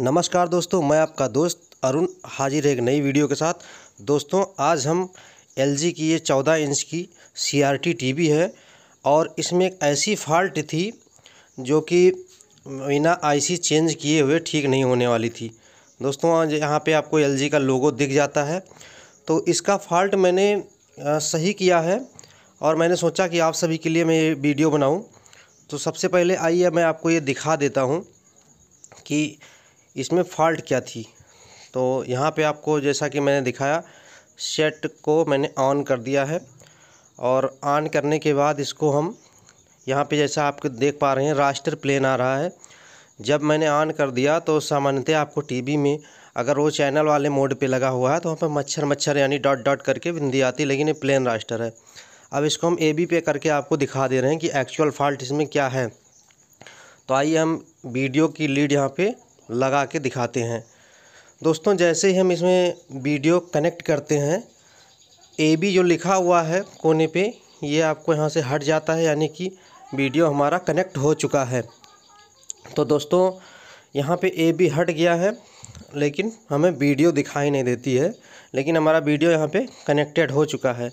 नमस्कार दोस्तों मैं आपका दोस्त अरुण हाजिर है एक नई वीडियो के साथ दोस्तों आज हम एल की ये चौदह इंच की सी आर टीवी है और इसमें एक ऐसी फॉल्ट थी जो कि बिना आईसी चेंज किए हुए ठीक नहीं होने वाली थी दोस्तों आज यहाँ पे आपको एल का लोगो दिख जाता है तो इसका फॉल्ट मैंने सही किया है और मैंने सोचा कि आप सभी के लिए मैं ये वीडियो बनाऊँ तो सबसे पहले आइए मैं आपको ये दिखा देता हूँ कि इसमें फॉल्ट क्या थी तो यहाँ पे आपको जैसा कि मैंने दिखाया सेट को मैंने ऑन कर दिया है और ऑन करने के बाद इसको हम यहाँ पे जैसा आप देख पा रहे हैं रास्टर प्लेन आ रहा है जब मैंने ऑन कर दिया तो सामान्यतः आपको टीवी में अगर वो चैनल वाले मोड पे लगा हुआ है तो वहाँ पर मच्छर मच्छर यानी डॉट डॉट करके बिंदी आती है लेकिन ये प्लेन रास्टर है अब इसको हम ए बी पे करके आपको दिखा दे रहे हैं कि एक्चुअल फॉल्ट इसमें क्या है तो आइए हम वीडियो की लीड यहाँ पे लगा के दिखाते हैं दोस्तों जैसे ही हम इसमें वीडियो कनेक्ट करते हैं ए बी जो लिखा हुआ है कोने पे ये आपको यहाँ से हट जाता है यानी कि वीडियो हमारा कनेक्ट हो चुका है तो दोस्तों यहाँ पे ए बी हट गया है लेकिन हमें वीडियो दिखाई नहीं देती है लेकिन हमारा वीडियो यहाँ पे कनेक्टेड हो चुका है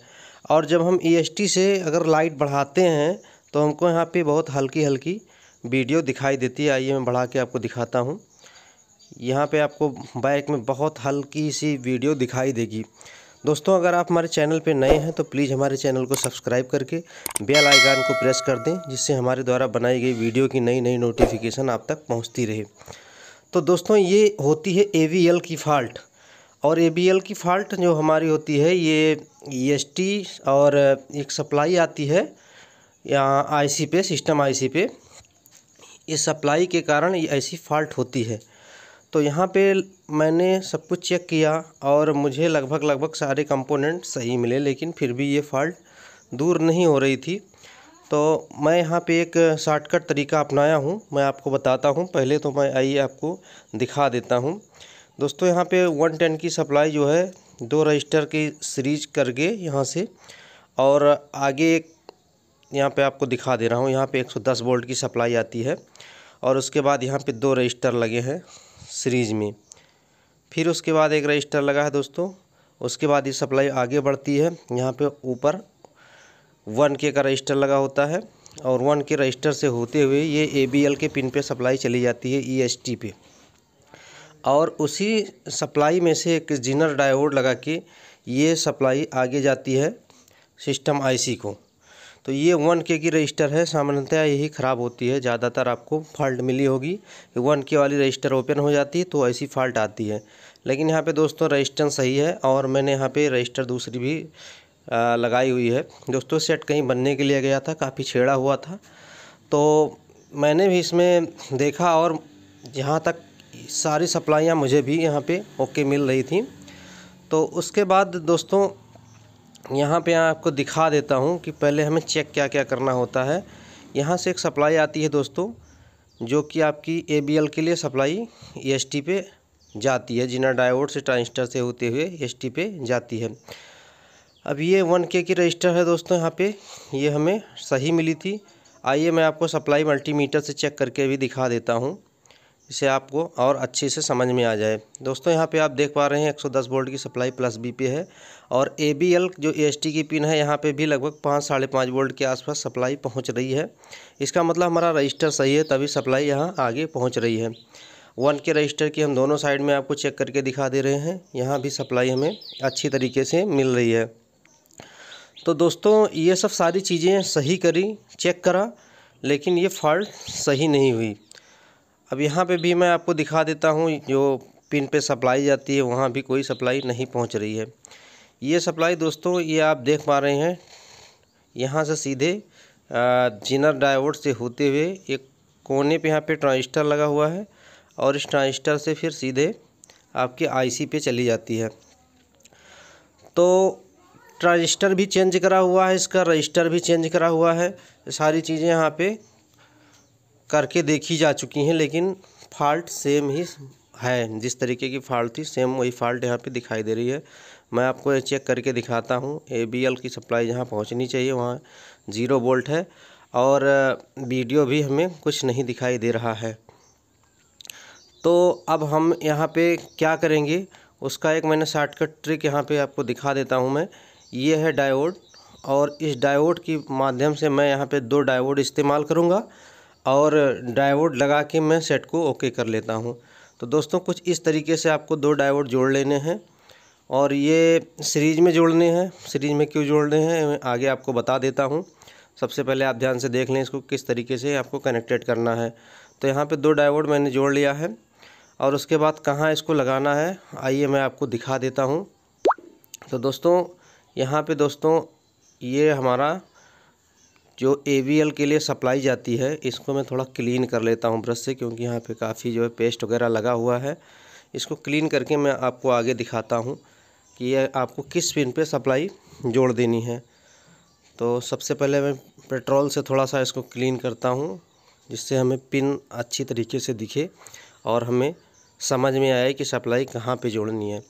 और जब हम ई e से अगर लाइट बढ़ाते हैं तो हमको यहाँ पे बहुत हल्की हल्की वीडियो दिखाई देती है आइए मैं बढ़ा के आपको दिखाता हूँ यहाँ पे आपको बाइक में बहुत हल्की सी वीडियो दिखाई देगी दोस्तों अगर आप हमारे चैनल पे नए हैं तो प्लीज़ हमारे चैनल को सब्सक्राइब करके बेल आइकन को प्रेस कर दें जिससे हमारे द्वारा बनाई गई वीडियो की नई नई नोटिफिकेशन आप तक पहुँचती रहे तो दोस्तों ये होती है ए की फॉल्ट और ए की फॉल्ट जो हमारी होती है ये ई e और एक सप्लाई आती है यहाँ आईसी पे सिस्टम आईसी पे इस सप्लाई के कारण ऐसी फॉल्ट होती है तो यहाँ पे मैंने सब कुछ चेक किया और मुझे लगभग लगभग सारे कंपोनेंट सही मिले लेकिन फिर भी ये फॉल्ट दूर नहीं हो रही थी तो मैं यहाँ पे एक शॉर्टकट तरीका अपनाया हूँ मैं आपको बताता हूँ पहले तो मैं आइए आपको दिखा देता हूँ दोस्तों यहाँ पे टेन की सप्लाई जो है दो रजिस्टर की सीरीज करके यहाँ से और आगे एक यहाँ पे आपको दिखा दे रहा हूँ यहाँ पे 110 वोल्ट की सप्लाई आती है और उसके बाद यहाँ पे दो रजिस्टर लगे हैं सीरीज़ में फिर उसके बाद एक रजिस्टर लगा है दोस्तों उसके बाद ये सप्लाई आगे बढ़ती है यहाँ पे ऊपर वन के का रजिस्टर लगा होता है और वन के रजिस्टर से होते हुए ये ए बी एल के पिन पे सप्लाई चली जाती है ई एस टी पे और उसी सप्लाई में से एक जिनर डायोड लगा के ये सप्लाई आगे जाती है सिस्टम आईसी को तो ये वन के की रजिस्टर है सामान्यतः यही ख़राब होती है ज़्यादातर आपको फॉल्ट मिली होगी वन के वाली रजिस्टर ओपन हो जाती है तो ऐसी फॉल्ट आती है लेकिन यहाँ पे दोस्तों रजिस्टर सही है और मैंने यहाँ पे रजिस्टर दूसरी भी आ, लगाई हुई है दोस्तों सेट कहीं बनने के लिए गया था काफ़ी छेड़ा हुआ था तो मैंने भी इसमें देखा और जहाँ तक सारी सप्लाइयाँ मुझे भी यहाँ पर ओके मिल रही थी तो उसके बाद दोस्तों यहाँ पे आपको दिखा देता हूँ कि पहले हमें चेक क्या क्या करना होता है यहाँ से एक सप्लाई आती है दोस्तों जो कि आपकी ए के लिए सप्लाई ई e पे जाती है जिना डायोड से ट्रांजिस्टर से होते हुए एस e पे जाती है अब ये वन के की रजिस्टर है दोस्तों यहाँ पे ये हमें सही मिली थी आइए मैं आपको सप्लाई मल्टीमीटर से चेक करके भी दिखा देता हूँ इसे आपको और अच्छे से समझ में आ जाए दोस्तों यहाँ पे आप देख पा रहे हैं 110 वोल्ट की सप्लाई प्लस बी पे है और ए बी एल जो ए एस टी की पिन है यहाँ पे भी लगभग पाँच साढ़े पाँच वोल्ट के आसपास सप्लाई पहुँच रही है इसका मतलब हमारा रजिस्टर सही है तभी सप्लाई यहाँ आगे पहुँच रही है वन के रजिस्टर की हम दोनों साइड में आपको चेक करके दिखा दे रहे हैं यहाँ भी सप्लाई हमें अच्छी तरीके से मिल रही है तो दोस्तों ये सब सारी चीज़ें सही करी चेक करा लेकिन ये फॉल्ट सही नहीं हुई अब यहाँ पे भी मैं आपको दिखा देता हूँ जो पिन पे सप्लाई जाती है वहाँ भी कोई सप्लाई नहीं पहुँच रही है ये सप्लाई दोस्तों ये आप देख पा रहे हैं यहाँ से सीधे जिनर डायवर्ट से होते हुए एक कोने पे यहाँ पे ट्रांजिस्टर लगा हुआ है और इस ट्रांजिस्टर से फिर सीधे आपके आईसी पे चली जाती है तो ट्रांजिस्टर भी चेंज करा हुआ है इसका रजिस्टर भी चेंज करा हुआ है सारी चीज़ें यहाँ पे करके देखी जा चुकी हैं लेकिन फॉल्ट सेम ही है जिस तरीके की फॉल्ट थी सेम वही फाल्ट यहाँ पे दिखाई दे रही है मैं आपको ये चेक करके दिखाता हूँ ए बी एल की सप्लाई जहाँ पहुँचनी चाहिए वहाँ ज़ीरो वोल्ट है और वीडियो भी हमें कुछ नहीं दिखाई दे रहा है तो अब हम यहाँ पे क्या करेंगे उसका एक मैंने शॉर्टकट ट्रिक यहाँ पे आपको दिखा देता हूँ मैं ये है डायोड और इस डायोड के माध्यम से मैं यहाँ पे दो डायोड इस्तेमाल करूँगा और डायोड लगा के मैं सेट को ओके कर लेता हूँ तो दोस्तों कुछ इस तरीके से आपको दो डायोड जोड़ लेने हैं और ये सीरीज में जोड़ने हैं सीरीज में क्यों जोड़ने हैं मैं आगे आपको बता देता हूँ सबसे पहले आप ध्यान से देख लें इसको किस तरीके से आपको कनेक्टेड करना है तो यहाँ पे दो डायोड मैंने जोड़ लिया है और उसके बाद कहाँ इसको लगाना है आइए मैं आपको दिखा देता हूँ तो दोस्तों यहाँ पर दोस्तों ये हमारा जो ए वी एल के लिए सप्लाई जाती है इसको मैं थोड़ा क्लीन कर लेता हूँ ब्रश से क्योंकि यहाँ पे काफ़ी जो है पेस्ट वगैरह लगा हुआ है इसको क्लीन करके मैं आपको आगे दिखाता हूँ कि ये आपको किस पिन पे सप्लाई जोड़ देनी है तो सबसे पहले मैं पेट्रोल से थोड़ा सा इसको क्लीन करता हूँ जिससे हमें पिन अच्छी तरीके से दिखे और हमें समझ में आए कि सप्लाई कहाँ पर जोड़नी है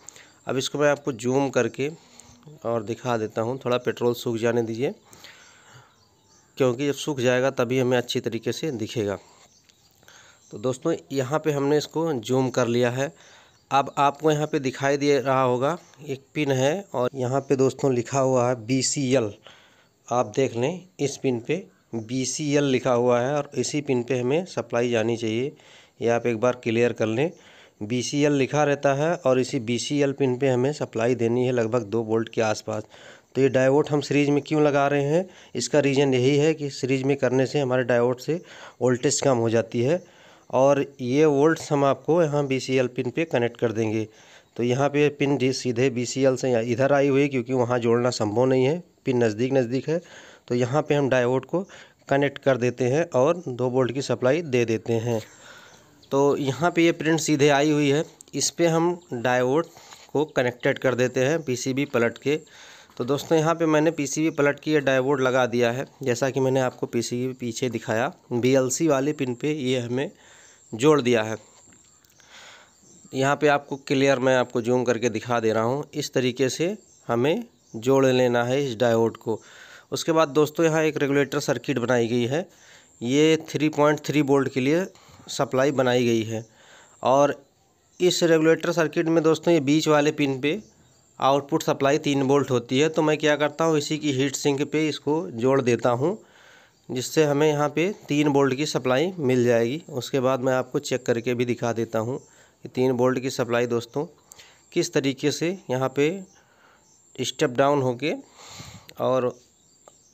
अब इसको मैं आपको जूम करके और दिखा देता हूँ थोड़ा पेट्रोल सूख जाने दीजिए क्योंकि जब सूख जाएगा तभी हमें अच्छी तरीके से दिखेगा तो दोस्तों यहाँ पे हमने इसको जूम कर लिया है अब आपको यहाँ पे दिखाई दे रहा होगा एक पिन है और यहाँ पे दोस्तों लिखा हुआ है बी सी एल आप देख लें इस पिन पे बी सी एल लिखा हुआ है और इसी पिन पे हमें सप्लाई जानी चाहिए ये आप एक बार क्लियर कर लें बी सी एल लिखा रहता है और इसी बी सी एल पिन पे हमें सप्लाई देनी है लगभग दो वोल्ट के आसपास तो ये डायोड हम सीरीज में क्यों लगा रहे हैं इसका रीज़न यही है कि सीरीज में करने से हमारे डायोड से वोल्टेज कम हो जाती है और ये वोल्ट्स हम आपको यहाँ बी पिन पे कनेक्ट कर देंगे तो यहाँ पे पिन सीधे बी से इधर आई हुई क्योंकि वहाँ जोड़ना संभव नहीं है पिन नज़दीक नज़दीक है तो यहाँ पे हम डायोड को कनेक्ट कर देते हैं और दो वोल्ट की सप्लाई दे देते हैं तो यहाँ पे ये प्रिंट सीधे आई हुई है इस पर हम डायोड को कनेक्टेड कर देते हैं पीसीबी पलट के तो दोस्तों यहाँ पे मैंने पीसीबी पलट के ये डाइवोर्ड लगा दिया है जैसा कि मैंने आपको पीसीबी पीछे दिखाया बीएलसी वाले पिन पे ये हमें जोड़ दिया है यहाँ पे आपको क्लियर मैं आपको जूम करके दिखा दे रहा हूँ इस तरीके से हमें जोड़ लेना है इस डायोड को उसके बाद दोस्तों यहाँ एक रेगुलेटर सर्किट बनाई गई है ये थ्री पॉइंट थ्री बोल्ट के लिए सप्लाई बनाई गई है और इस रेगुलेटर सर्किट में दोस्तों ये बीच वाले पिन पे आउटपुट सप्लाई तीन वोल्ट होती है तो मैं क्या करता हूँ इसी की हीट सिंक पे इसको जोड़ देता हूँ जिससे हमें यहाँ पे तीन वोल्ट की सप्लाई मिल जाएगी उसके बाद मैं आपको चेक करके भी दिखा देता हूँ कि तीन वोल्ट की सप्लाई दोस्तों किस तरीके से यहाँ पे स्टेप डाउन होके और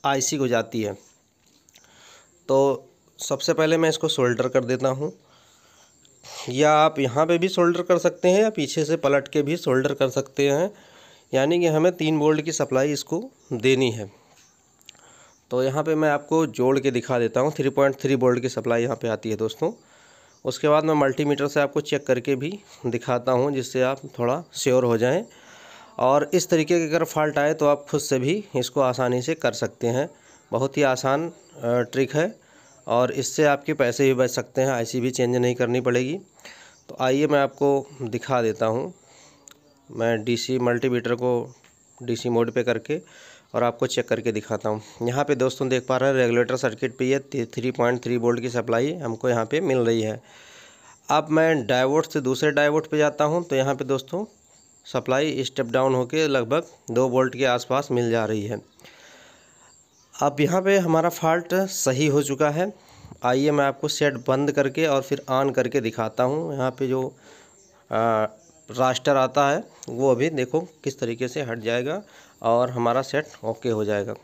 आईसी को जाती है तो सबसे पहले मैं इसको सोल्डर कर देता हूँ या आप यहाँ पे भी सोल्डर कर सकते हैं या पीछे से पलट के भी सोल्डर कर सकते हैं यानी कि हमें तीन वोल्ट की सप्लाई इसको देनी है तो यहाँ पे मैं आपको जोड़ के दिखा देता हूँ थ्री पॉइंट थ्री वोल्ट की सप्लाई यहाँ पे आती है दोस्तों उसके बाद मैं मल्टीमीटर से आपको चेक करके भी दिखाता हूँ जिससे आप थोड़ा श्योर हो जाएँ और इस तरीके के अगर फॉल्ट आए तो आप खुद से भी इसको आसानी से कर सकते हैं बहुत ही आसान ट्रिक है और इससे आपके पैसे भी बच सकते हैं आईसी भी चेंज नहीं करनी पड़ेगी तो आइए मैं आपको दिखा देता हूँ मैं डीसी मल्टीमीटर को डीसी मोड पे करके और आपको चेक करके दिखाता हूँ यहाँ पे दोस्तों देख पा रहे हैं रेगुलेटर सर्किट पे ये थ्री पॉइंट थ्री वोल्ट की सप्लाई हमको यहाँ पे मिल रही है अब मैं डाइवोट से दूसरे डाइवोट पे जाता हूँ तो यहाँ पे दोस्तों सप्लाई स्टेप डाउन होके लगभग दो वोल्ट के आसपास मिल जा रही है अब यहाँ पर हमारा फॉल्ट सही हो चुका है आइए मैं आपको सेट बंद करके और फिर ऑन करके दिखाता हूँ यहाँ पर जो रास्टर आता है वो अभी देखो किस तरीके से हट जाएगा और हमारा सेट ओके हो जाएगा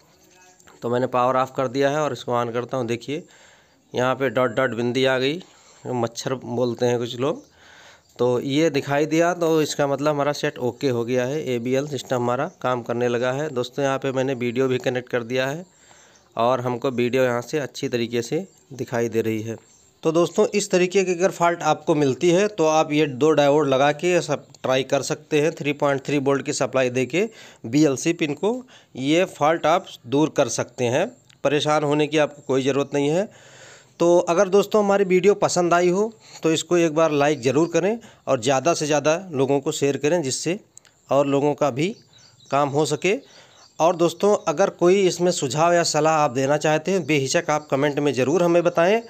तो मैंने पावर ऑफ़ कर दिया है और इसको ऑन करता हूँ देखिए यहाँ पे डॉट डॉट बिंदी आ गई मच्छर बोलते हैं कुछ लोग तो ये दिखाई दिया तो इसका मतलब हमारा सेट ओके हो गया है ए सिस्टम हमारा काम करने लगा है दोस्तों यहाँ पर मैंने वीडियो भी कनेक्ट कर दिया है और हमको वीडियो यहाँ से अच्छी तरीके से दिखाई दे रही है तो दोस्तों इस तरीके की अगर फॉल्ट आपको मिलती है तो आप ये दो डायोड लगा के सब ट्राई कर सकते हैं 3.3 पॉइंट बोल्ट की सप्लाई दे के बी पिन को ये फॉल्ट आप दूर कर सकते हैं परेशान होने की आपको कोई ज़रूरत नहीं है तो अगर दोस्तों हमारी वीडियो पसंद आई हो तो इसको एक बार लाइक ज़रूर करें और ज़्यादा से ज़्यादा लोगों को शेयर करें जिससे और लोगों का भी काम हो सके और दोस्तों अगर कोई इसमें सुझाव या सलाह आप देना चाहते हैं बेहिचक आप कमेंट में ज़रूर हमें बताएँ